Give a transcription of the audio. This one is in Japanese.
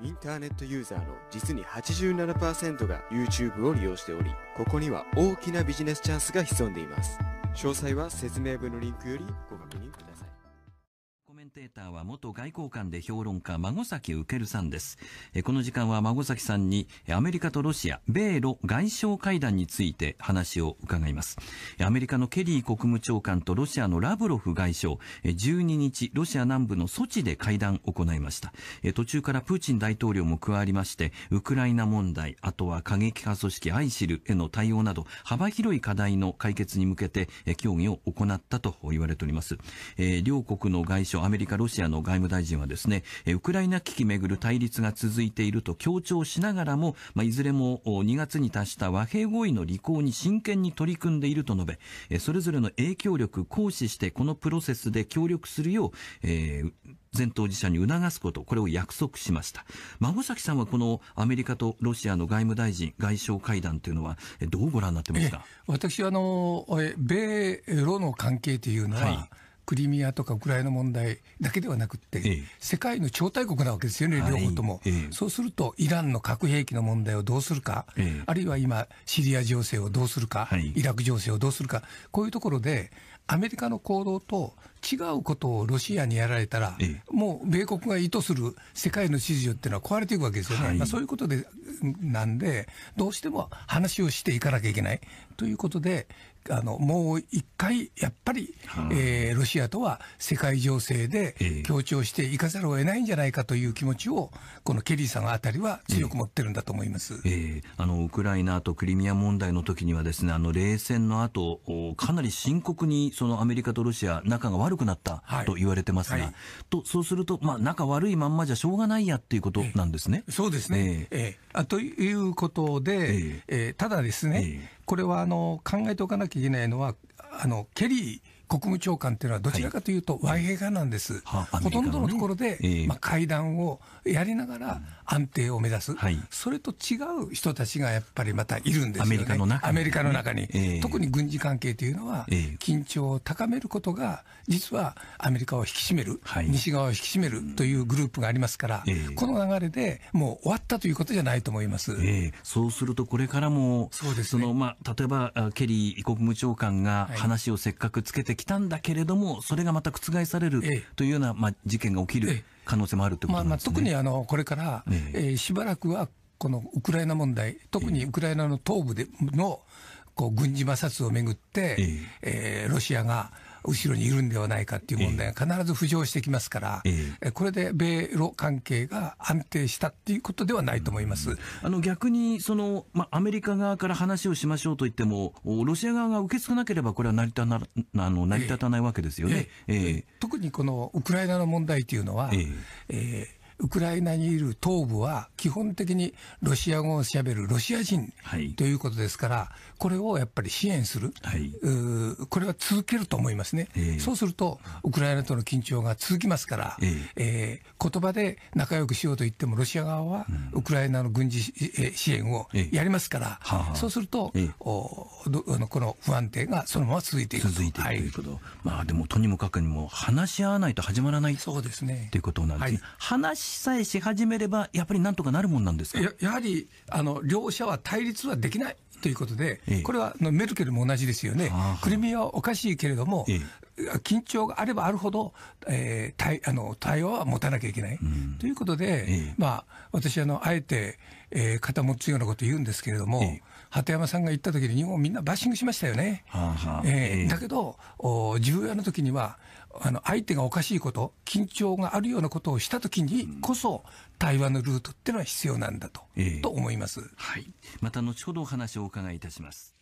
インターネットユーザーの実に87%が YouTube を利用しており、ここには大きなビジネスチャンスが潜んでいます。詳細は説明文のリンクよりご確認テーターは元外交官で評論家、孫崎受さんです。この時間は孫崎さんにアメリカとロシア、米ロ外相会談について話を伺います。アメリカのケリー国務長官とロシアのラブロフ外相、12日、ロシア南部のソチで会談を行いました。途中からプーチン大統領も加わりまして、ウクライナ問題、あとは過激派組織アイシルへの対応など、幅広い課題の解決に向けて協議を行ったと言われております。両国の外相、アメリカカ、ロシアの外務大臣はですね、ウクライナ危機めぐる対立が続いていると強調しながらも、まあ、いずれも2月に達した和平合意の履行に真剣に取り組んでいると述べ、それぞれの影響力行使してこのプロセスで協力するよう、えー全当事者に促すこと、これを約束しました。孫崎さんはこのアメリカとロシアの外務大臣、外相会談というのは、どうご覧になってますか私はあの、米ロの関係というのは、はいクリミアとかウクライナ問題だけではなくて、ええ、世界の超大国なわけですよね、両方とも、はいえ、そうすると、イランの核兵器の問題をどうするか、あるいは今、シリア情勢をどうするか、はい、イラク情勢をどうするか、こういうところで、アメリカの行動と違うことをロシアにやられたら、もう米国が意図する世界の秩序っていうのは壊れていくわけですよね、はい、まあ、そういうことでなんで、どうしても話をしていかなきゃいけないということで、あのもう一回、やっぱり、えー、ロシアとは世界情勢で協調していかざるを得ないんじゃないかという気持ちを、このケリーさんあたりは強く持ってるんだと思います、えー、あのウクライナとクリミア問題の時にはですねあの冷戦の後かなり深刻にそのアメリカとロシア、仲が悪くなったと言われてますが、はいはい、とそうすると、まあ、仲悪いまんまじゃしょうがないやっていうことなんですね。えー、そうですね、えー、あということで、えー、えー、ただですね、えーこれはあの考えておかなきゃいけないのはあのケリー国務長官というのは、どちらかというと、和平派なんです、ほとんどのところで、まあ、会談をやりながら安定を目指す、それと違う人たちがやっぱりまたいるんですよね、アメリカの中に,、アメリカの中に特に軍事関係というのは、緊張を高めることが、実はアメリカを引き締める、西側を引き締めるというグループがありますから、この流れでもう終わったということじゃないと思います、そうすると、これからも、そうですねそのまあ、例えばケリー国務長官が話をせっかくつけてきたんだけれども、それがまた覆されるというような、まあ、事件が起きる可能性もあるとことなんですね、まあ、まあ、特にあのこれから、ええしばらくはこのウクライナ問題、特にウクライナの東部でのこう軍事摩擦をめぐって、ええロシアが後ろにいるんではないかっていう問題が必ず浮上してきますから、ええ、これで米ロ関係が安定したっていうことではないと思います、うん、あの逆にその、ま、アメリカ側から話をしましょうと言っても、ロシア側が受け付かなければ、これは成り立なあの成り立たないわけですよね、え、特にこのウクライナの問題というのは、ええウクライナにいる東部は基本的にロシア語をしゃべるロシア人ということですから、これをやっぱり支援する、はい、これは続けると思いますね、えー、そうすると、ウクライナとの緊張が続きますから、えーえー、言葉で仲良くしようと言っても、ロシア側はウクライナの軍事支援をやりますから、えーはあはそうすると、えー、おこの不安定がそのまま続いていく続いていくということ、はい、まあ、でもとにもかくにも、話し合わないと始まらないそうです、ね、ということなんですね。はい、話さえし始めれば、やっぱりなんとかかなるもんなんですかやはりあの両者は対立はできないということで、これはのメルケルも同じですよね、クリミアはおかしいけれども、緊張があればあるほど、えー、対あの対話は持たなきゃいけない、うん、ということで、ええ、まあ、私あの、あえて、えー、肩持つようなこと言うんですけれども、え、鳩山さんが言った時に、日本みんなバッシングしましたよね。ははえー、だけどお、重要な時にはあの、相手がおかしいこと、緊張があるようなことをした時にこそ、対話のルートっていうのは必要なんだと,、と思います、はい、また後ほどお話をお伺いいたします。